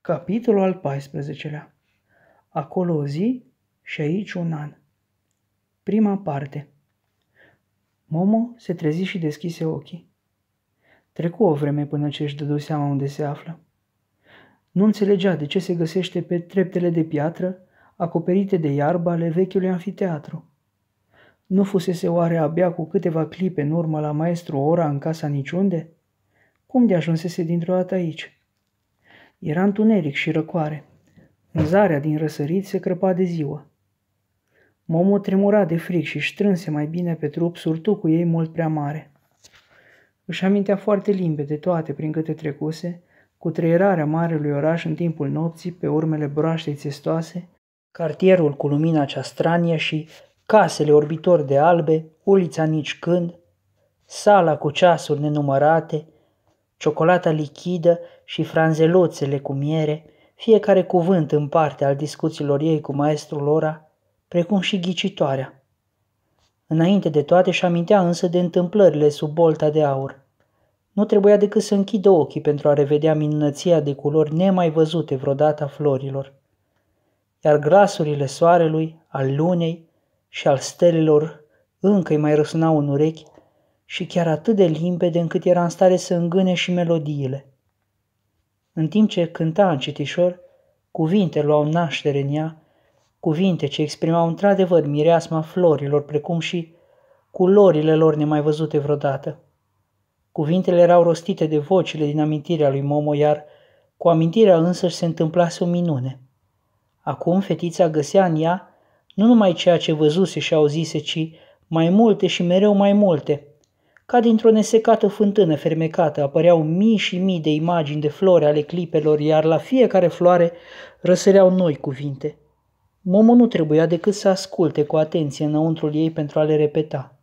Capitolul al 14-lea Acolo o zi și aici un an. Prima parte Momo se trezi și deschise ochii. Trecu o vreme până ce își dădu seama unde se află. Nu înțelegea de ce se găsește pe treptele de piatră acoperite de iarbă ale vechiului anfiteatru. Nu fusese oare abia cu câteva clipe în urmă la maestru ora în casa niciunde? Cum de ajunsese dintr-o dată aici? Era întuneric și răcoare. În zarea din răsărit se crăpa de ziua. Momo tremura de fric și strânse mai bine pe trup cu ei mult prea mare. Își amintea foarte limbe de toate prin câte trecuse, cu treierarea marelui oraș în timpul nopții pe urmele broaștei țestoase, cartierul cu lumina cea stranie și casele orbitori de albe, ulița nici când, sala cu ceasuri nenumărate, ciocolata lichidă și franzeloțele cu miere, fiecare cuvânt în parte al discuțiilor ei cu maestrul Lora, precum și ghicitoarea. Înainte de toate și amintea însă de întâmplările sub bolta de aur. Nu trebuia decât să închidă ochii pentru a revedea minunăția de culori nemai văzute vreodată a florilor. Iar grasurile soarelui, al lunei și al stelelor încă îi mai răsunau în urechi, și chiar atât de limpede încât era în stare să îngâne și melodiile. În timp ce cânta în citișor, cuvinte luau naștere în ea, cuvinte ce exprimau într-adevăr mireasma florilor, precum și culorile lor nemai văzute vreodată. Cuvintele erau rostite de vocile din amintirea lui Momo, iar cu amintirea însă se întâmplase o minune. Acum fetița găsea în ea nu numai ceea ce văzuse și auzise, ci mai multe și mereu mai multe, ca dintr-o nesecată fântână fermecată apăreau mii și mii de imagini de flori ale clipelor, iar la fiecare floare răsăreau noi cuvinte. Momo nu trebuia decât să asculte cu atenție înăuntrul ei pentru a le repeta.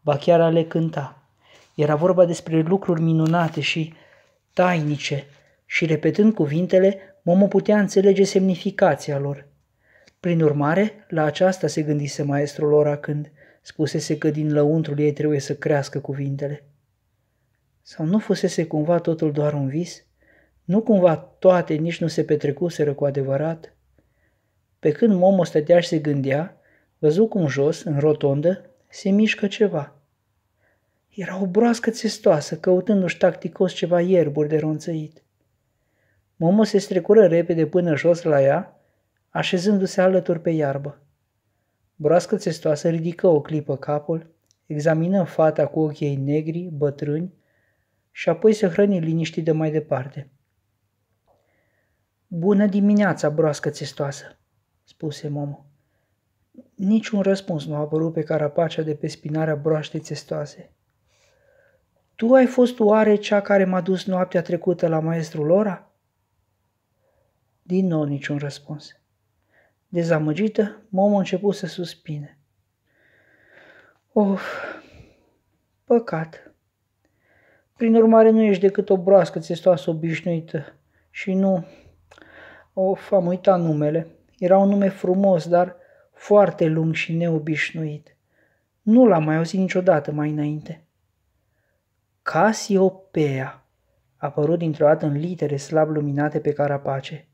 Ba chiar a le cânta. Era vorba despre lucruri minunate și tainice și repetând cuvintele, Momo putea înțelege semnificația lor. Prin urmare, la aceasta se gândise maestrul Ora când – spusese că din lăuntrul ei trebuie să crească cuvintele. Sau nu fusese cumva totul doar un vis? Nu cumva toate nici nu se petrecuseră cu adevărat? Pe când Momo stătea și se gândea, văzu cum jos, în rotondă, se mișcă ceva. Era o broască țestoasă, căutându-și tacticos ceva ierburi de ronțăit. Momo se strecură repede până jos la ea, așezându-se alături pe iarbă. Broască țestoasă ridică o clipă capul, examină fata cu ochii ei negri, bătrâni, și apoi se hrăni liniștit de mai departe. Bună dimineața, broască țestoasă, spuse Momo. Niciun răspuns nu a apărut pe carapacea de pe spinarea broaștei țestoase. Tu ai fost oare cea care m-a dus noaptea trecută la maestrul Lora? Din nou niciun răspuns. Dezamăgită, Momo început să suspine. Of, păcat. Prin urmare nu ești decât o broască țestoasă obișnuită și nu... Of, am uitat numele. Era un nume frumos, dar foarte lung și neobișnuit. Nu l-am mai auzit niciodată mai înainte. Casiopea apărut dintr-o dată în litere slab luminate pe carapace –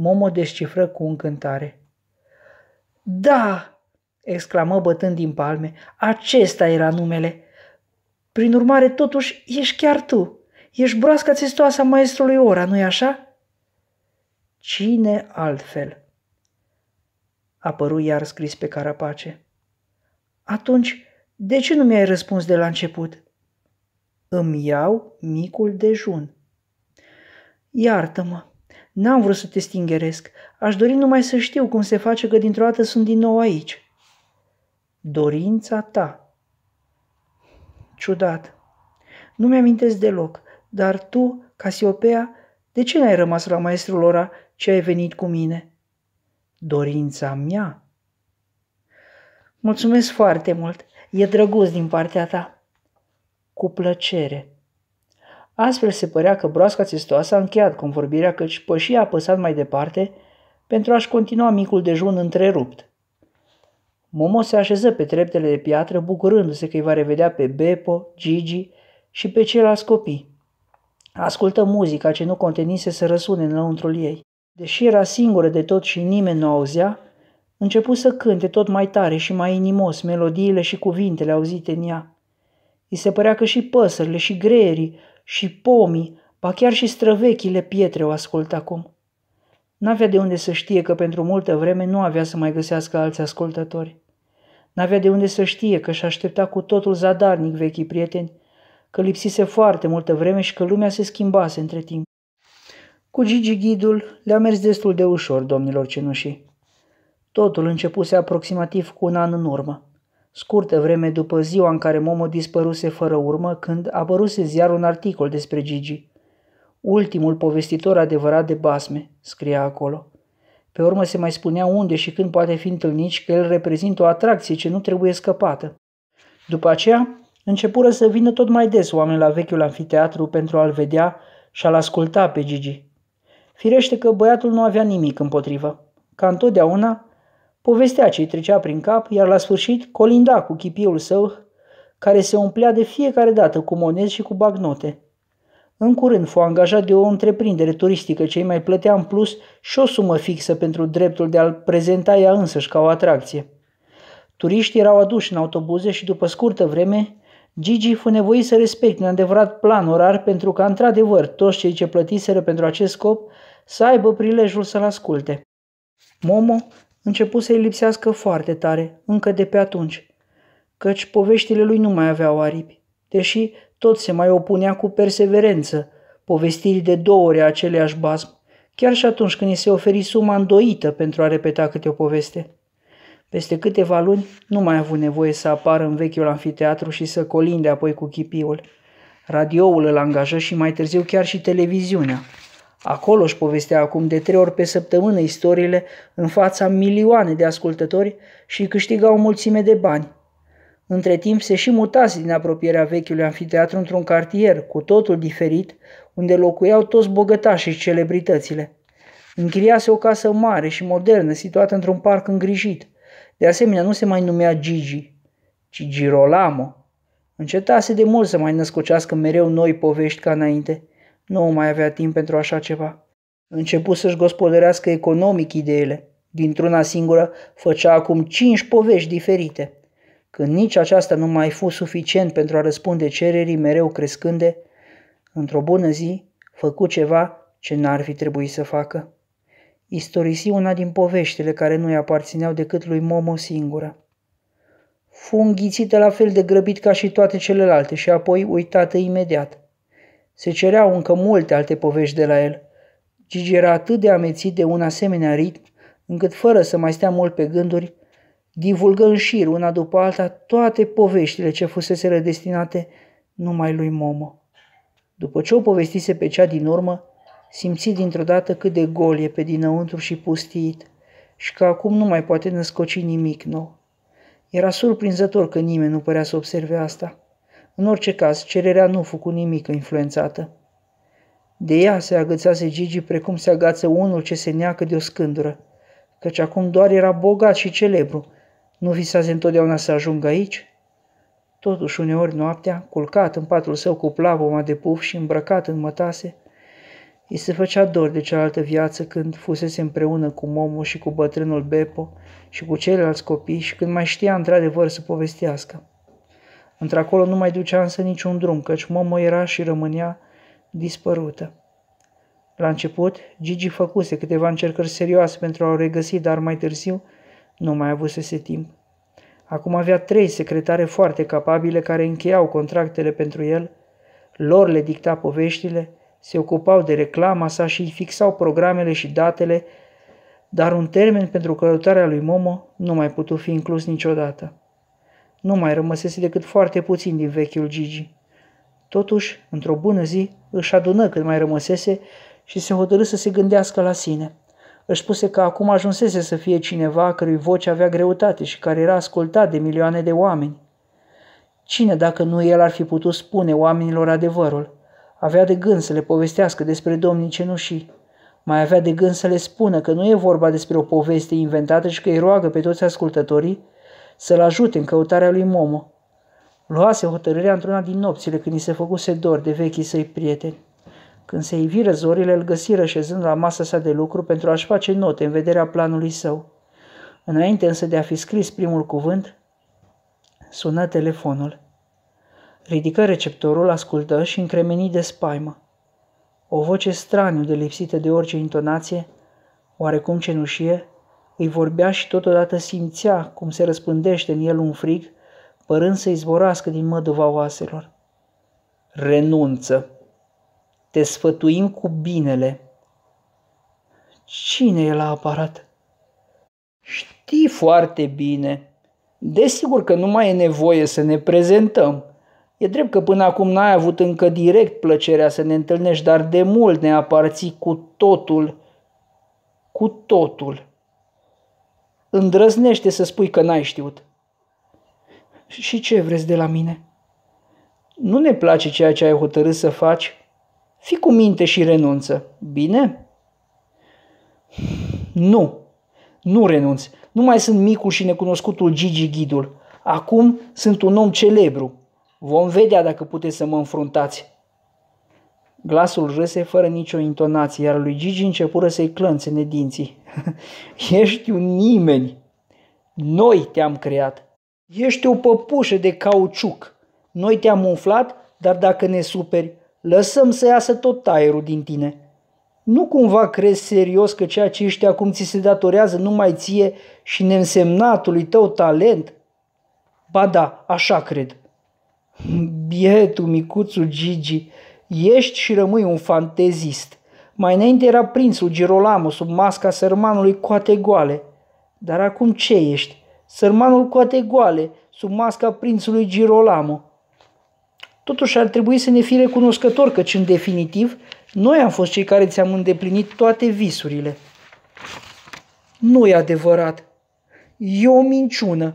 Momo descifră cu încântare. Da, exclamă bătând din palme, acesta era numele. Prin urmare, totuși, ești chiar tu. Ești broasca țestoasă a maestrului Ora, nu-i așa? Cine altfel? Apăru iar scris pe carapace. Atunci, de ce nu mi-ai răspuns de la început? Îmi iau micul dejun. Iartă-mă, N-am vrut să te stingeresc. Aș dori numai să știu cum se face că dintr-o dată sunt din nou aici. Dorința ta. Ciudat. Nu mi-amintesc deloc, dar tu, Casiopea, de ce n-ai rămas la maestrul ora ce ai venit cu mine? Dorința mea. Mulțumesc foarte mult. E drăguț din partea ta. Cu plăcere. Astfel se părea că broasca țestoasă a încheiat convorbirea căci pășii a apăsat mai departe pentru a-și continua micul dejun întrerupt. Momo se așeză pe treptele de piatră bucurându-se că îi va revedea pe Beppo, Gigi și pe ceilalți copii. Ascultă muzica ce nu contenise să răsune înăuntrul ei. Deși era singură de tot și nimeni nu auzea, începu să cânte tot mai tare și mai inimos melodiile și cuvintele auzite în ea. I se părea că și păsările și greierii și pomii, ba chiar și străvechile pietre o ascultă acum. N-avea de unde să știe că pentru multă vreme nu avea să mai găsească alți ascultători. N-avea de unde să știe că și aștepta cu totul zadarnic vechii prieteni, că lipsise foarte multă vreme și că lumea se schimbase între timp. Cu Gigi ghidul le-a mers destul de ușor domnilor cenușii. Totul începuse aproximativ cu un an în urmă. Scurtă vreme după ziua în care Momo dispăruse fără urmă, când apăruse ziar un articol despre Gigi. Ultimul povestitor adevărat de basme, scria acolo. Pe urmă se mai spunea unde și când poate fi întâlnit și că el reprezintă o atracție ce nu trebuie scăpată. După aceea, începură să vină tot mai des oameni la vechiul anfiteatru pentru a-l vedea și a-l asculta pe Gigi. Firește că băiatul nu avea nimic împotrivă. Ca întotdeauna, povestea ce trecea prin cap, iar la sfârșit colinda cu chipiul său, care se umplea de fiecare dată cu monezi și cu bagnote. În curând fu angajat de o întreprindere turistică ce îi mai plătea în plus și o sumă fixă pentru dreptul de a-l prezenta ea însăși ca o atracție. Turiștii erau aduși în autobuze și după scurtă vreme, Gigi fu nevoit să respecte un adevărat plan orar pentru ca, într-adevăr, toți cei ce plătiseră pentru acest scop să aibă prilejul să-l asculte. Momo începu să-i lipsească foarte tare, încă de pe atunci, căci poveștile lui nu mai aveau aripi, deși tot se mai opunea cu perseverență povestirii de două ori aceleași basm, chiar și atunci când îi se oferi suma îndoită pentru a repeta câte o poveste. Peste câteva luni nu mai a avut nevoie să apară în vechiul anfiteatru și să colinde apoi cu chipiul. Radioul îl angajă și mai târziu chiar și televiziunea. Acolo își povestea acum de trei ori pe săptămână istoriile în fața milioane de ascultători și câștiga o mulțime de bani. Între timp se și mutase din apropierea vechiului anfiteatru într-un cartier cu totul diferit, unde locuiau toți bogătașii și celebritățile. Închiriase o casă mare și modernă, situată într-un parc îngrijit. De asemenea, nu se mai numea Gigi, ci Girolamo. Încetase de mult să mai născocească mereu noi povești ca înainte – nu mai avea timp pentru așa ceva. Începu să-și gospodărească economic ideile. Dintr-una singură făcea acum cinci povești diferite. Când nici aceasta nu mai fu suficient pentru a răspunde cererii mereu crescânde, într-o bună zi făcu ceva ce n-ar fi trebuit să facă. Istorisi una din poveștile care nu-i aparțineau decât lui Momo singură. Fu înghițită la fel de grăbit ca și toate celelalte și apoi uitată imediat – se cereau încă multe alte povești de la el. Gigi era atât de amețit de un asemenea ritm, încât fără să mai stea mult pe gânduri, divulgă în șir una după alta toate poveștile ce fuseseră destinate numai lui Momo. După ce o povestise pe cea din urmă, simți dintr-o dată cât de gol e pe dinăuntru și pustit, și că acum nu mai poate născoci nimic nou. Era surprinzător că nimeni nu părea să observe asta. În orice caz, cererea nu fu cu nimic influențată. De ea se agățase Gigi precum se agață unul ce se neacă de o scândură, căci acum doar era bogat și celebru. Nu visase întotdeauna să ajungă aici? Totuși, uneori noaptea, culcat în patul său cu plavoma de puf și îmbrăcat în mătase, îi se făcea dor de cealaltă viață când fusese împreună cu Momo și cu bătrânul Beppo și cu ceilalți copii și când mai știa într-adevăr să povestească. Într-acolo nu mai ducea însă niciun drum, căci Momo era și rămânea dispărută. La început, Gigi făcuse câteva încercări serioase pentru a o regăsi, dar mai târziu nu mai avusese timp. Acum avea trei secretare foarte capabile care încheiau contractele pentru el, lor le dicta poveștile, se ocupau de reclama sa și fixau programele și datele, dar un termen pentru călătoarea lui Momo nu mai putu fi inclus niciodată. Nu mai rămăsese decât foarte puțin din vechiul Gigi. Totuși, într-o bună zi, își adună cât mai rămăsese și se hotărâ să se gândească la sine. Își spuse că acum ajunsese să fie cineva cărui voce avea greutate și care era ascultat de milioane de oameni. Cine dacă nu el ar fi putut spune oamenilor adevărul? Avea de gând să le povestească despre domnii cenușii. Mai avea de gând să le spună că nu e vorba despre o poveste inventată și că îi roagă pe toți ascultătorii să-l ajute în căutarea lui Momo. Luase hotărârea într-una din nopțile când i se făcuse dor de vechii săi prieteni. Când se iviră zorile, îl găsiră șezând la masa sa de lucru pentru a-și face note în vederea planului său. Înainte însă de a fi scris primul cuvânt, sună telefonul. Ridică receptorul, ascultă și încremeni de spaimă. O voce straniu de lipsită de orice intonație, oarecum cenușie, îi vorbea și totodată simțea cum se răspândește în el un frig, părând să-i zborască din măduva oaselor. Renunță! Te sfătuim cu binele! Cine e la aparat? Știi foarte bine. Desigur că nu mai e nevoie să ne prezentăm. E drept că până acum n-ai avut încă direct plăcerea să ne întâlnești, dar de mult ne aparții cu totul, cu totul. Îndrăznește să spui că n-ai știut. Și ce vreți de la mine? Nu ne place ceea ce ai hotărât să faci? Fi cu minte și renunță. Bine? Nu. Nu renunț. Nu mai sunt micul și necunoscutul Gigi Ghidul. Acum sunt un om celebru. Vom vedea dacă puteți să mă înfruntați. Glasul râse fără nicio intonație, iar lui Gigi începură să-i ne dinții. Ești un nimeni! Noi te-am creat! Ești o păpușă de cauciuc! Noi te-am umflat, dar dacă ne superi, lăsăm să iasă tot aerul din tine. Nu cumva crezi serios că ceea ce ești acum ți se datorează numai ție și neînsemnatului tău talent? Ba da, așa cred. Bietul micuțul Gigi, Ești și rămâi un fantezist. Mai înainte era prințul Girolamo sub masca sărmanului coate goale. Dar acum ce ești? Sărmanul coate goale, sub masca prințului Girolamo. Totuși ar trebui să ne fi recunoscător căci în definitiv noi am fost cei care ți-am îndeplinit toate visurile. Nu e adevărat. E o minciună.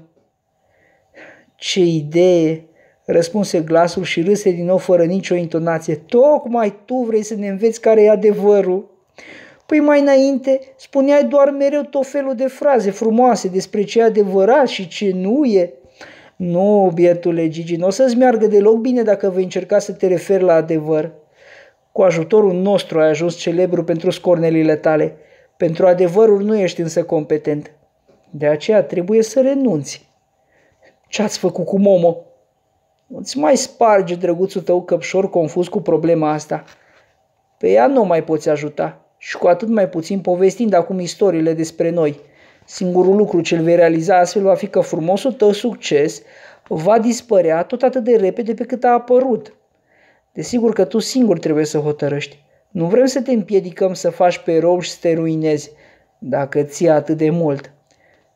Ce idee! răspunse glasul și râse din nou fără nicio intonație. Tocmai tu vrei să ne înveți care e adevărul. Păi mai înainte spuneai doar mereu tot felul de fraze frumoase despre ce e adevărat și ce nu e. Nu, bietule Gigi, nu o să-ți meargă deloc bine dacă vei încerca să te referi la adevăr. Cu ajutorul nostru ai ajuns celebru pentru scornelile tale. Pentru adevărul nu ești însă competent. De aceea trebuie să renunți. Ce ați făcut cu Momo? Îți mai sparge drăguțul tău căpșor confuz cu problema asta. Pe ea nu mai poți ajuta și cu atât mai puțin povestind acum istoriile despre noi. Singurul lucru ce îl vei realiza astfel va fi că frumosul tău succes va dispărea tot atât de repede pe cât a apărut. Desigur că tu singur trebuie să hotărăști. Nu vrem să te împiedicăm să faci pe rob și să te ruinezi, dacă ți atât de mult.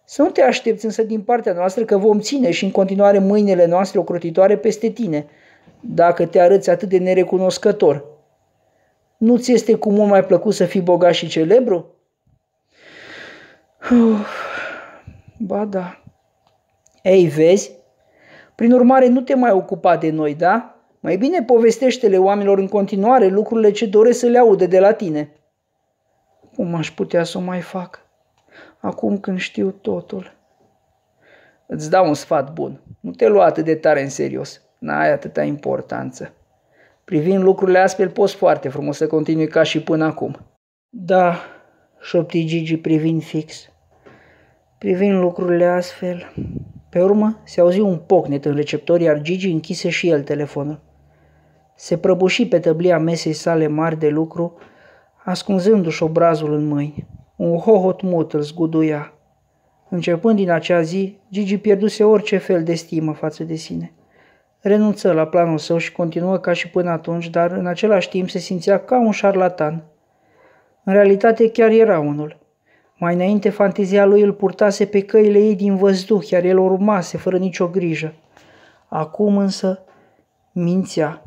Să nu te aștepți însă din partea noastră că vom ține și în continuare mâinile noastre ocrotitoare peste tine, dacă te arăți atât de nerecunoscător. Nu ți este cu mult mai plăcut să fii bogat și celebru? Uf, ba da. Ei, vezi? Prin urmare, nu te mai ocupa de noi, da? Mai bine povestește-le oamenilor în continuare lucrurile ce doresc să le audă de la tine. Cum aș putea să o mai fac? acum când știu totul. Îți dau un sfat bun. Nu te lua atât de tare în serios. N-ai atâta importanță. Privind lucrurile astfel, poți foarte frumos să continui ca și până acum. Da, șopti Gigi privind fix. Privind lucrurile astfel... Pe urmă, se auzi un pocnet în receptor, iar Gigi închise și el telefonul. Se prăbuși pe tăblia mesei sale mari de lucru, ascunzându-și obrazul în mâini. Un hohot mut îl zguduia. Începând din acea zi, Gigi pierduse orice fel de stimă față de sine. Renunță la planul său și continuă ca și până atunci, dar în același timp se simțea ca un șarlatan. În realitate chiar era unul. Mai înainte, fantezia lui îl purtase pe căile ei din văzduh, iar el urmase fără nicio grijă. Acum însă mințea.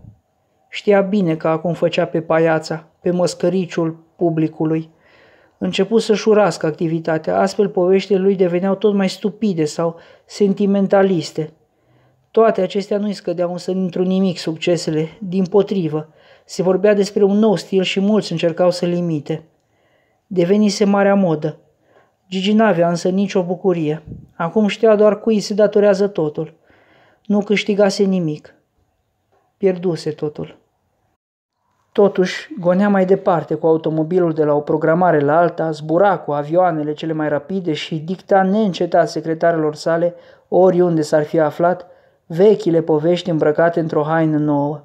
Știa bine că acum făcea pe paiața, pe măscăriciul publicului, început să-și urască activitatea, astfel poveștile lui deveneau tot mai stupide sau sentimentaliste. Toate acestea nu-i scădeau însă dintr-un nimic succesele, din potrivă. Se vorbea despre un nou stil și mulți încercau să-l imite. Devenise marea modă. Gigi n-avea însă nicio bucurie. Acum știa doar cui se datorează totul. Nu câștigase nimic. Pierduse totul. Totuși, gonea mai departe cu automobilul de la o programare la alta, zbura cu avioanele cele mai rapide și dicta neîncetat secretarelor sale, oriunde s-ar fi aflat, vechile povești îmbrăcate într-o haină nouă.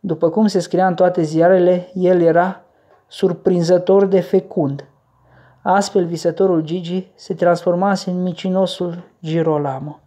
După cum se scria în toate ziarele, el era surprinzător de fecund. Astfel, visătorul Gigi se transformase în micinosul Girolamo.